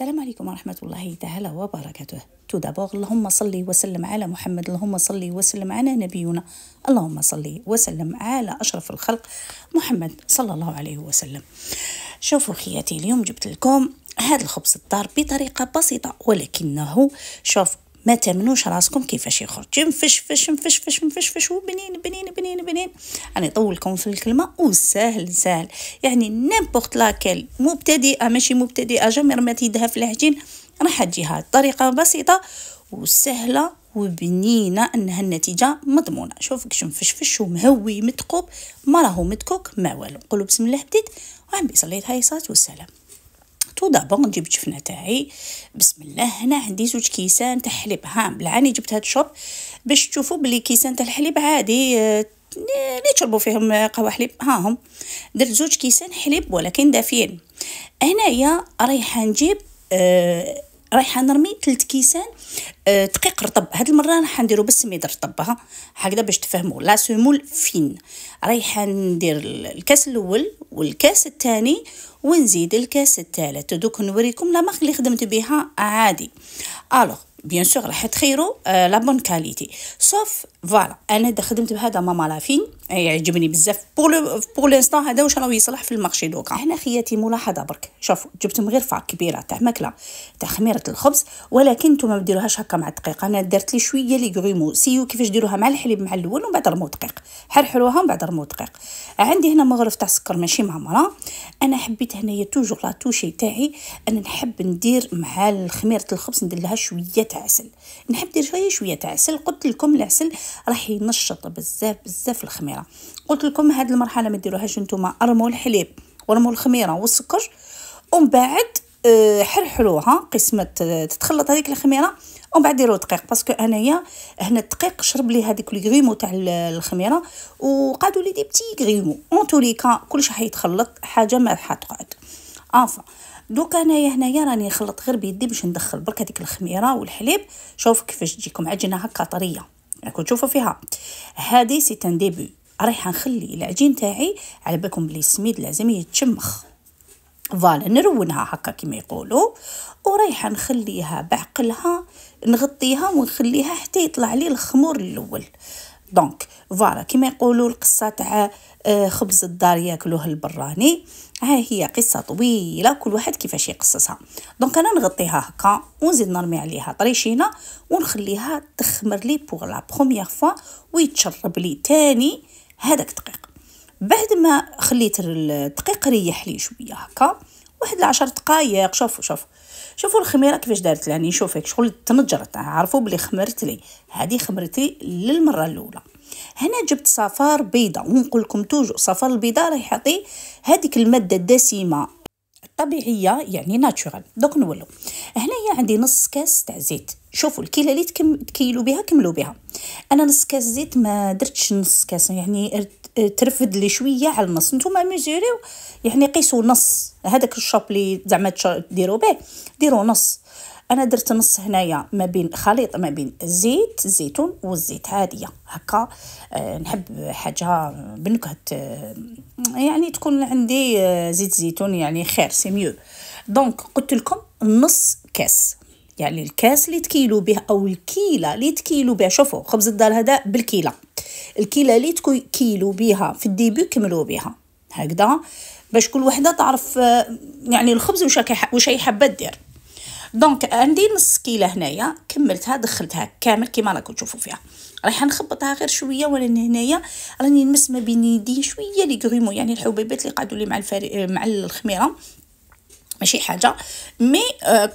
السلام عليكم ورحمة الله تعالى وبركاته تو دابوغ اللهم صل وسلم على محمد اللهم صل وسلم على نبينا اللهم صل وسلم على أشرف الخلق محمد صلى الله عليه وسلم شوفوا خياتي اليوم جبت لكم هذا الخبز الدار بطريقة بسيطة ولكنه شوف ما تمنوش راسكم كيفاش يخرج مفشفش مفشفش مفشفش وبنين بنين بنين بنين انا نطولكم في الكلمه وسهل سهل يعني نيمبورت لاكيل مبتدئه آه، ماشي مبتدئه آه، جامي رمات يدها في العجين راح تجيها طريقه بسيطه وسهله وبنينه انها النتيجه مضمونه شوفك شمفشفش ومهوي متقوب ما راهو متكوك ما والو نقولوا بسم الله بديت وعم بيصلي الهيصات والسلام تو دابا نجيب الجفنه تاعي بسم الله هنا عندي زوج كيسان تاع حليب ها بلعاني جبت هاد الشوب باش تشوفوا بلي كيسان تاع الحليب عادي اللي آه، تشربوا فيهم قهوه حليب هاهم درت زوج كيسان حليب ولكن دافيين هنايا رايحه نجيب آه رايحه نرمي تلت كيسان آه، دقيق رطب هاد المره راح نديرو بالسميد رطبها هكذا باش تفهموا لا سمول فين رايحه ندير الكاس الاول والكاس الثاني ونزيد الكاس الثالث دوك نوريكم لا ماخ اللي خدمت بها عادي الوغ بيان سور راح تخيروا لا بون كاليتي سوف فوالا انا خدمت بهذا ماما لافين إيه، يعجبني بزاف بور لو بور لانستون هذا واش راه يصلح في المارشي دوكا هنا خياتي ملاحظه برك شوف جبتهم غير فاك كبيره تاع ماكله تاع خميره الخبز ولكن نتوما ما ديروهاش هكا مع الدقيق انا درت لي شويه لي غريمو سيو كيفاش ديروها مع الحليب مع الاول ومن بعد رمو دقيق حرحلوها ومن بعد رمو دقيق عندي هنا مغرف تاع سكر ماشي معمره انا حبيت هنايا توجور لا توشي تاعي انا نحب ندير مع خميره الخبز ندير لها شويه تاع عسل نحب ندير شويه شويه تاع عسل قلت لكم العسل راح ينشط بزاف بزاف الخميره الخميره قلت لكم هاد المرحله ما ديروهاش نتوما ارموا الحليب ورموا الخميره والسكر ومن بعد آه، حرحلوها قسمه آه، تتخلط هذيك الخميره ومن بعد ديروا دقيق باسكو انايا هنا الدقيق شرب لي هذيك الكريمو تاع الخميره وقادوا لي دي بتي كريمو اون توليكا كلشي حيتخلط حاجه ما حتقعد انفا دوكا انايا هنايا راني نخلط غير بيدي باش ندخل برك هذيك الخميره والحليب شوف كيفاش تجيكم عجينه هكا طريه راكم تشوفوا فيها هذه سي ان ديبي رايحه نخلي العجين تاعي على بالكم بلي السميد لازم يتشمخ فوالا نرونها هكا كما يقولوا ورايحه نخليها بعقلها نغطيها ونخليها حتى يطلع لي الخمور الاول دونك فوالا كما يقولوا القصه تاع آه، خبز الدار ياكلوه البراني ها هي قصه طويله كل واحد كيفاش يقصصها دونك انا نغطيها هكا ونزيد نرمي عليها طريشينه ونخليها تخمر لي بوغ لا بروميير فوا ويتشرب لي تاني هذاك الدقيق بعد ما خليت الدقيق ريح لي شويه هكا واحد العشر دقائق شوفوا شوفوا شوفوا الخميره كيفاش دارت لاني يعني شوفك شغل تمجرت عرفوا بلي خمرت لي هذه خمرت لي للمره الاولى هنا جبت صفار بيضه ونقول لكم توجو صفار البيضه راه يعطي هذيك الماده الدسمه طبيعيه يعني ناتشورال دوك نولو هنايا عندي نص كاس تاع زيت شوفوا الكيله اللي تكيلوا بها كملوا بها انا نص كاس زيت ما درتش نص كاس يعني ترفد لي شويه على النص نتوما ميزوريو يعني قيسوا نص هذاك الشوب اللي زعما ديروا به ديروا نص انا درت نص هنايا ما بين خليط ما بين الزيت الزيتون والزيت عاديه هكا آه، نحب حاجه بنكهه آه، يعني تكون عندي آه، زيت زيتون يعني خير سي ميو دونك قلت لكم نص كاس يعني الكاس اللي تكيلو به او الكيله اللي تكيلو بها شوفوا خبز الدار هذا بالكيله الكيله اللي تكيلو بها في الديبي كملوا بها هكذا باش كل وحده تعرف يعني الخبز وش وش هي حابه دير دونك عندي نص كيله هنايا كملتها دخلتها كامل كيما راكم تشوفوا فيها رايحه نخبطها غير شويه وانا هنايا راني نمس ما بين يدي شويه لي غريمو يعني الحبيبات اللي قعدوا لي مع الفري مع الخميره ماشي حاجه مي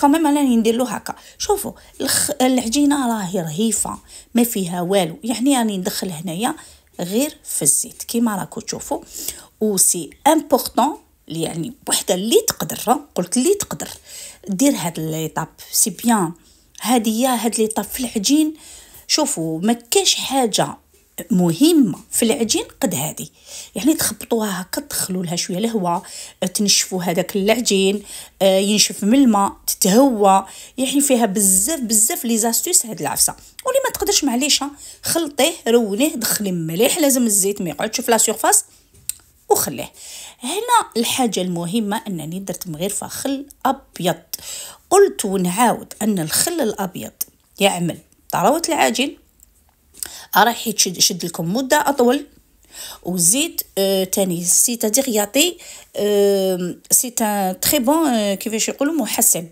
كوميم آه، راني ندير له هكا شوفوا الخ... العجينه راهي رهيفه ما فيها والو يعني راني ندخل هنايا غير في الزيت كيما راكم تشوفوا سي امبورطون يعني وحده اللي تقدر قلت اللي تقدر دير هاد ليطاب سي بيان هادي هاد ليطاب في العجين شوفوا ما كاش حاجه مهمه في العجين قد هادي يعني تخبطوها هكا تدخلوا لها شويه الهواء تنشفوا هذاك العجين آه، ينشف من الماء تتهوى يعني فيها بزاف بزاف لي زاستوس هاد العفسه واللي ما تقدرش معليش خلطيه رونيه دخلي مليح لازم الزيت ما يقعدش في لا سيرفاس وخليه هنا الحاجة المهمة أنني درت مغرفة خل أبيض قلت ونعاود أن الخل الأبيض يعمل طراوة العجين راح يشد شد لكم مدة أطول وزيد آه تاني سيتا تادير يعطي آه سي تان بون كيفاش يقولوا محسن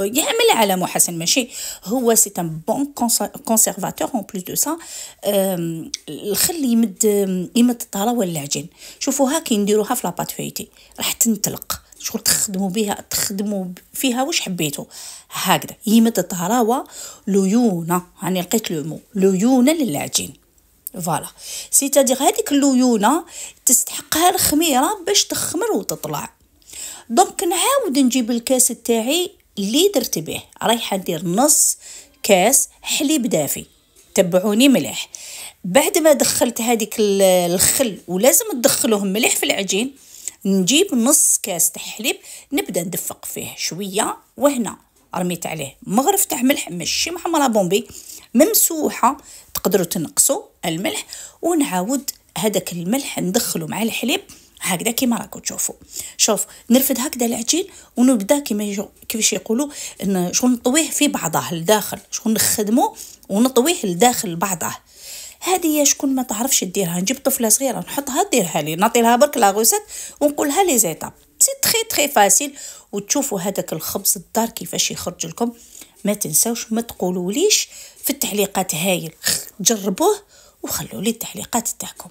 يعمل على محسن ماشي هو سي ان بون كونسيرفاتور اون بلوس دو سا الخل يمد يمد الطراوه العجين شوفوها كي نديروها في لاباط فيتي راح تنطلق شغل تخدموا بها تخدموا فيها واش حبيتو هكذا يمد الطراوه ليونه راني لقيت لو مو ليونه للعجين فوالا سيتادير هذيك الليونه تستحقها الخميره باش تخمر وتطلع دونك نعاود نجيب الكاس تاعي اللي درت به رايحه ندير نص كاس حليب دافي تبعوني ملح بعد ما دخلت هذيك الخل ولازم تدخلوه ملح في العجين نجيب نص كاس تاع حليب نبدا ندفق فيه شويه وهنا رميت عليه مغرف تاع ملح ماشي محمره بومبي ممسوحه تقدروا تنقصوا الملح ونعاود هذاك الملح ندخله مع الحليب هكذا كيما راكم تشوفوا شوف نرفد هكذا العجين ونبدا كيما كيفاش يقولوا شغل نطويه في بعضه لداخل شغل نخدمه ونطويه لداخل بعضه هذه شكون ما تعرفش ديرها نجيب طفله صغيره نحطها ديرها لي نعطي لها برك لا غوسيت ونقولها لي زيتاب سي تري تري فاسيل وتشوفوا هذاك الخبز الدار كيفاش يخرج لكم ما تنساوش ما تقولوليش في التعليقات هايل جربوه وخلوا لي التعليقات تاعكم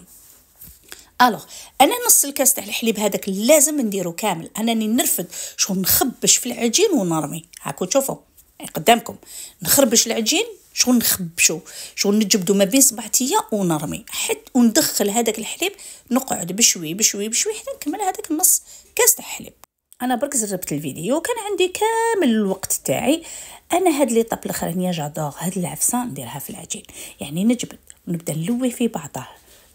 الوغ انا نص الكاس تاع الحليب هذاك لازم نديرو كامل انني نرفد شغل نخبش في العجين ونرمي هاكو تشوفوا يعني قدامكم نخربش العجين شغل نخبشو شغل نجبدو ما بين صبعتيا ونرمي حد وندخل هذاك الحليب نقعد بشوي بشوي بشوي حتى نكمل هذاك النص كاس تاع الحليب انا برك زربت الفيديو كان عندي كامل الوقت تاعي انا هاد لي طاب الاخرانيه جادور هاد العفسه نديرها في العجين يعني نجبد ونبدا نلوي في بعضه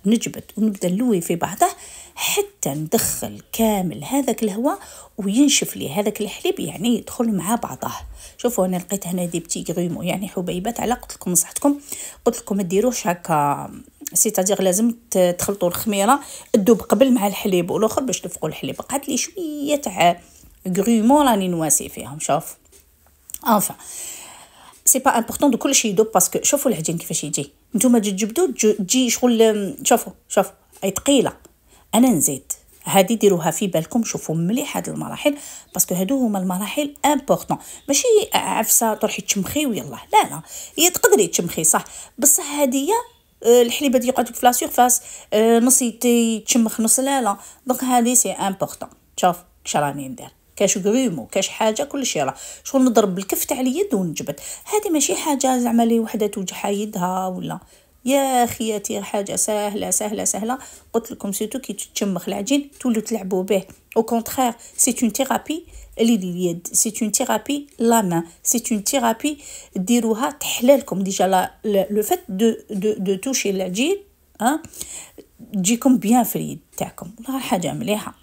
نجبد ونبدا نلوي في بعضه حتى ندخل كامل هذاك الهواء وينشف لي هذاك الحليب يعني يدخل مع بعضه شوفوا انا لقيت هنا دي بتي غريمو يعني حبيبات على قلت لكم نصحتكم قلت لكم ما ديروش هكا سيتادير لازم تخلطوا الخميره الدوب قبل مع الحليب والاخر باش تفقوا الحليب قعد لي شويه تاع غريمو راني نواسي فيهم شوف انفا سي با امبورطون دو كلشي يدوب باسكو شوفوا العجين كيفاش يجي نتوما تجبدوا تجي شغل شوفوا شوف اي ثقيله انا نزيد هادي ديروها في بالكم شوفوا مليح هاد المراحل باسكو هادو هما المراحل امبورطون ماشي عفسه تروحي تشمخي ويلا لا لا هي تقدري تشمخي صح بصح هاديه الحليبه اللي يقعد في لا سيرفاس نص يتشمخ نص لا لا دونك هادي سي امبورطون شوف كش راني ندير كاش كريمو كاش حاجه كل شيء راه شغل نضرب بالكف تاع اليد ونجبد هذه ماشي حاجه زعما لي وحده توجع يدها ولا يا خياتي حاجه سهله سهله سهله قلت لكم سيتو كي تشمخ العجين تولوا تلعبوا به او كونترير سي اون ثيرابي اليد سي اون ثيرابي لا مان سي اون ثيرابي ديروها تحلالكم ديجا لا لو فات دو دو دو توشي العجين ها تجيكم بيان في اليد تاعكم والله حاجه مليحه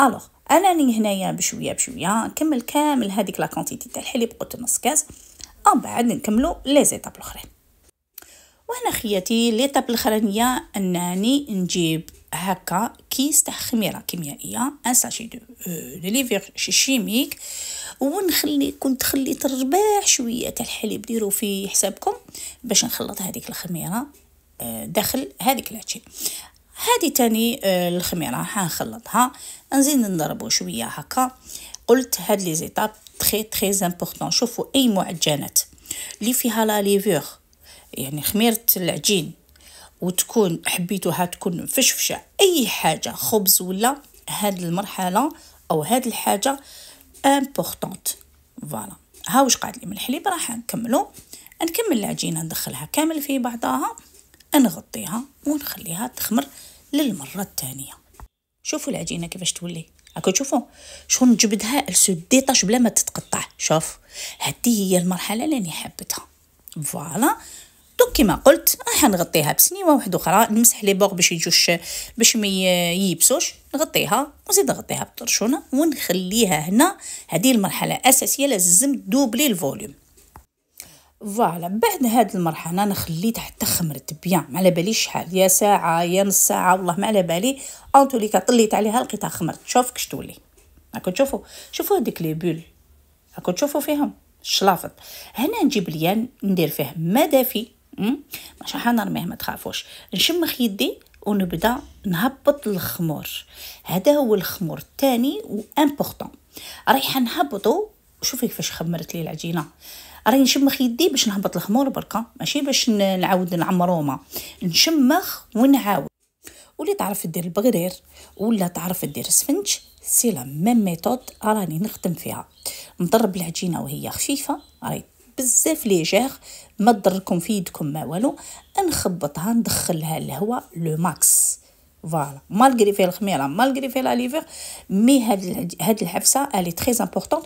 الوغ اناني هنايا بشويه بشويه نكمل كامل هذيك لا كونتيتي تاع الحليب قلت نص كاس ومن بعد نكملو لي زيتاب الاخرين وهنا خياتي ليطاب الاخرانيه انني نجيب هكا كيس تاع خميره كيميائيه ان ساشي دو دو ليفير شيميك ونخلي كنت خليت الرباح شويه تاع الحليب ديرو في حسابكم باش نخلط هذيك الخميره euh, داخل هذيك لاتشي هذه تاني الخميره آه، حنخلطها نزيد نضربو شويه هكا قلت هاد لي زيتاب تري تري امبورطون شوفوا اي معجنات اللي فيها لا ليفور يعني خميره العجين وتكون حبيتوها تكون فشفشه اي حاجه خبز ولا هاد المرحله او هاد الحاجه امبورطونت فوالا ها واش قعد لي من الحليب راح نكملو نكمل العجينه ندخلها كامل في بعضها نغطيها ونخليها تخمر للمرة الثانية شوفوا العجينة كيفاش تولي هاكا تشوفوا شكون جبدها السو ديطاش بلا ما تتقطع شوف هذه هي المرحلة اللي حبتها فوالا دونك كيما قلت راح آه، نغطيها بسنيوه واحده اخرى نمسح لي بوغ باش يجوش باش ما ييبسوش نغطيها ونزيد نغطيها بالطرشونه ونخليها هنا هذه المرحله الاساسيه لازم دوبلي الفوليوم فوالا بعد هاد المرحله انا خليت حتى خمرت بيان ما على بالي شحال يا ساعه يا نص ساعه والله ما على بالي اون طليت عليها لقيتها خمرت شوف كش تولي راكم تشوفو شوفو هاديك لي بول راكم تشوفو فيهم الشلافط هنا نجيب ليان ندير فيه ما دافي ماشي حنرميه ما تخافوش نشمخ يدي ونبدا نهبط الخمور هذا هو الخمور الثاني وامبورطون رايحه نهبطو شوفي كيفاش خمرت لي العجينه راني نشمخ يدي باش نهبط الخمور بركه ماشي باش نعاود نعمروما نشمخ ونعاود ولي تعرف دير البغرير ولا تعرف دير السفنج سي لا ميم ميثود راني نخدم فيها نضرب العجينه وهي خفيفه راهي بزاف ليجير ما تضركم في يدكم ما والو نخبطها ندخلها الهواء لو ماكس فوالا مالغري فيه الخميره مالغري فيه لا ليفر مي هاد هاد الحفسه الي تري امبورطون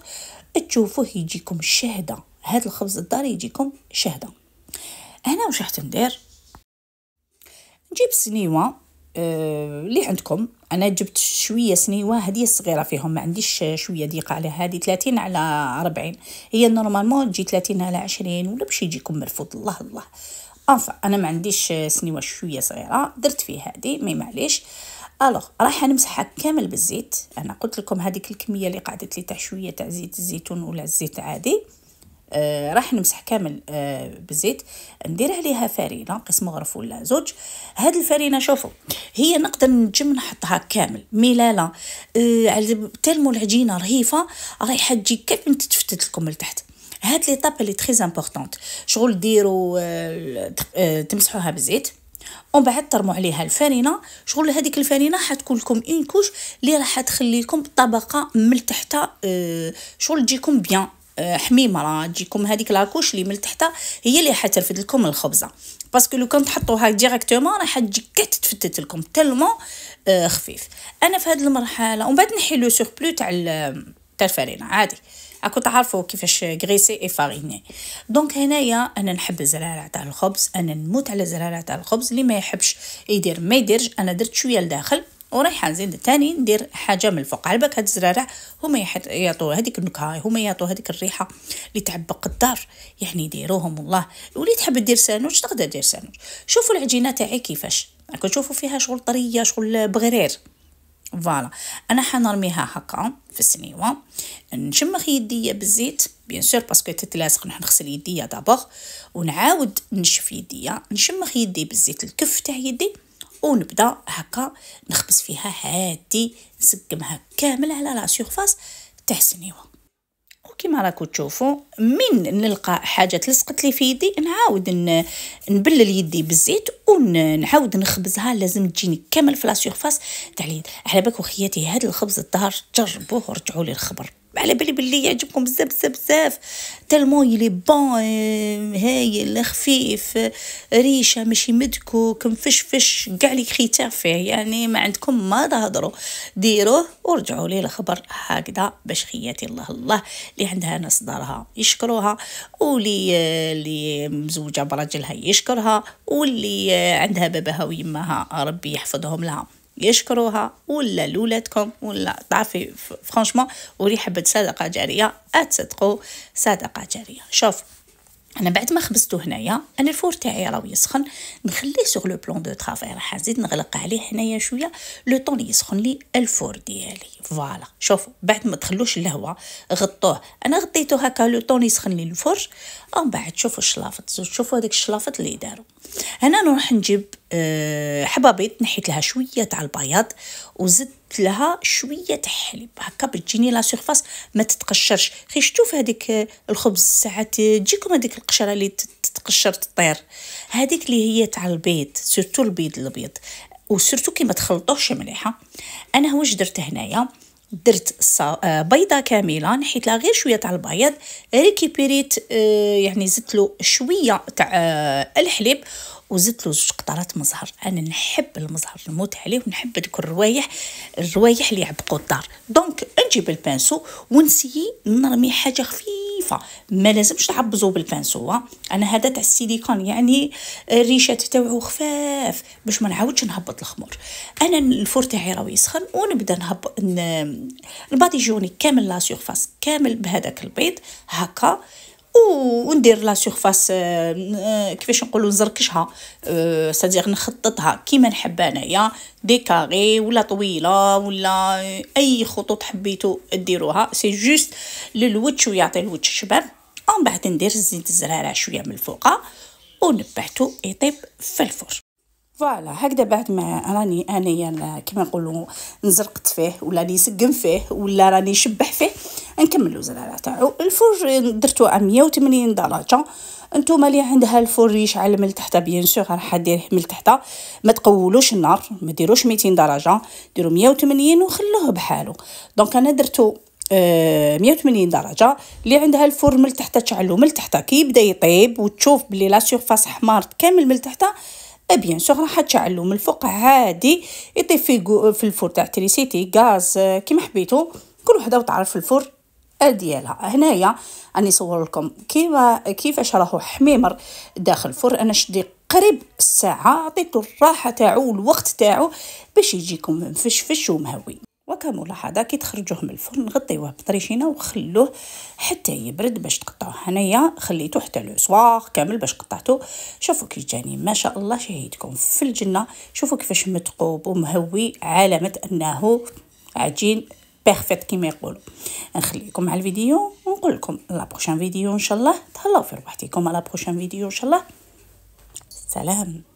تشوفوه يجيكم شهده هاد الخبز الدار يجيكم شهده هنا واش راح ندير نجيب سنيوه آه، اللي أه عندكم انا جبت شويه سنيوه هذه صغيره فيهم ما عنديش شويه ضيقه على هذه 30 على 40 هي نورمالمون تجي 30 على 20 ولا باش يجيكم مرفوض الله الله انا ما عنديش سنيوه شويه صغيره درت فيه هذه مي معليش آه الوغ راح نمسحها كامل بالزيت انا قلت لكم هذيك الكميه اللي قعدت لي تاع شويه تاع زيت الزيتون ولا الزيت عادي آه راح نمسح كامل آه بالزيت ندير عليها فرينه قسم غرف ولا زوج هاد الفرينه شوفوا هي نقدر نجم نحطها كامل مي لا لا آه تلمو العجينه رهيفه رايحه تجي كيف تتفتت لكم لتحت هاد ليطاب لي تري امبورطونت شغل ديروا آه،, آه تمسحوها بالزيت ومن بعد ترموا عليها الفرينه شغل هذيك الفرينه حتكون لكم اون كوش اللي راح لكم الطبقه من تحت آه، شغل تجيكم بيان آه، حميمه راه تجيكم هذيك لاكوش اللي من تحت هي اللي حترفد لكم الخبزه باسكو لو كان تحطوها ديريكتومون راح تجي كاع لكم تلمو آه، خفيف انا في هذه المرحله ومن بعد نحي لو سوربلو تاع تاع الفرينه عادي اكو تعرفوا كيفاش غريسي اي فاريني دونك هنايا انا نحب الزرارة تاع الخبز انا نموت على الزرارة تاع الخبز اللي ما يحبش يدير ما يديرش انا درت شويه لداخل ورايحه نزيد تاني ندير حاجه من الفوق على بالك هاد الزرارع هما يعطوا هذيك النكهه هما يعطوا هذيك الريحه اللي تعبق الدار يعني يديروهم والله ولي تحب دير سانوش تقدر دير سانوش شوفوا العجينه تاعي كيفاش راكم تشوفوا فيها شغل طريه شغل بغرير فوالا انا حنرميها هكا في السنيوه نشمخ يديا بالزيت بيان سور باسكو تتلاصق نروح نغسل يديا دابور ونعاود نشف يديا نشمخ يدي بالزيت الكف تاع يدي ونبدا هكا نخبز فيها هادي نسقمها كامل على لا سيرفاس تاع السنيوه وكما راكو تشوفوا من نلقى حاجه تلصقت لي في يدي نعاود نبلل يدي بالزيت ونعاود نخبزها لازم تجيني كامل في لا سيرفاس تاع اليد على بالك خياتي هذا الخبز الظهر جربوه ورجعوا لي الخبر على بالي باللي يعجبكم بزاف بزاف بزاف تالمون يلي بون هايل خفيف euh، ريشه ماشي مدكوك مفشفش كاع لي كريتير فيه يعني ما عندكم ما تهضروا ديروه ورجعوا لي الخبر هكذا باش خياتي الله الله اللي عندها ناس دارها يشكروها ولي آه، اللي مزوجه براجلها يشكرها واللي آه، عندها باباها ويماها ربي يحفظهم لها يشكروها ولا لولادكم ولا تعرفي فرانشمان ولي حبت صدقه جاريه اتصدقوا صدقه جاريه شوف انا بعد ما خبزته هنايا انا الفور تاعي راه يسخن نخليه سوغ لو بلون دو طرافاي راح نزيد نغلق عليه هنايا شويه لو طون يسخن لي الفور ديالي فوالا شوفوا بعد ما تخلوش الهواء غطوه انا غطيته هكا لو طون يسخن لي الفور ومن بعد شوفوا الشلافط شوفوا هذاك الشلافط اللي داروا هنا نروح نجيب آه، حبه بيض نحيت لها شويه تاع البياض وزدت لها شويه حليب هكا بتجيني لا سيرفاس ما تتقشرش خي شفتوا في هذيك آه، الخبز ساعات آه، تجيكم هذيك القشره اللي تتقشر تطير هذيك اللي هي تاع البيض سورتو البيض الابيض وسورتو كي ما تخلطوهش مليحه انا واش درت هنايا درت بيضه كامله نحيت لها غير شويه تاع البيض ريكيبيريت يعني زدت له شويه تاع الحليب وزدت له زوج قطرات من الزهر انا نحب المزهر نموت عليه ونحب ديك الروايح الروايح اللي يعبقوا الدار دونك نجيب البانسو ونسيي نرمي حاجه خفيفه ما لازمش تعبزو بالبانسو انا هذا تاع السيليكون يعني الريشات تاوعو خفاف باش ما نعاودش نهبط الخمور انا الفور تاعي راهو يسخن ونبدا نهبط الباديجوني جوني كامل لا سيرفاس كامل بهذاك البيض هكا وندير لا آه، سيرفاس آه، كيفاش نقولوا نزركشها سادير آه، نخططها كيما نحب انايا دي كاري ولا طويله ولا اي خطوط حبيتو ديروها سي جوست للوتش ويعطي الوتش شباب ومن بعد ندير الزيت الزراره شويه من الفوقه ونبعتو يطيب في الفرن فوالا هكذا بعد ما راني انايا يعني كما نقولوا نزرقت فيه ولا راني نسقم فيه ولا راني شبح فيه نكملو زرارة تاعو الفرج درتو 180 درجه نتوما اللي عندها الفرن يشعل من تحت بيان سور راح ديريه من تحت ما تقولوش النار ما ديروش 200 درجه ديروا 180 وخلوه بحالو دونك انا درتو أه 180 درجه اللي عندها الفرن من تحت تشعلو من تحت كي يبدا يطيب وتشوف بلي لا سيرفاس حمارت كامل من تحت بيان eh سور راح تشعلو من الفوق عادي يطيب في في الفور تاع تريسيتي غاز آه، كيما حبيتو كل وحده وتعرف الفور ديالها هنايا راني نصور لكم كيما كيفاش راهو حميمر داخل الفرن انا شدي قريب الساعه عطيتو الراحه تاعو الوقت تاعو باش يجيكم مفشفش ومهوي وكامولا هذا كي تخرجوه من الفرن غطيوه بطريشينه وخلوه حتى يبرد باش تقطعوه هنايا خليته حتى لو سواغ كامل باش قطعته شوفوا كي جاني ما شاء الله شهيتكم في الجنه شوفوا كيفاش متقوب ومهوي علامه انه عجين بيرفكت كيما يقولوا نخليكم مع الفيديو ونقول لكم لا فيديو ان شاء الله تهلاو في روحتكم على بروشان فيديو ان شاء الله سلام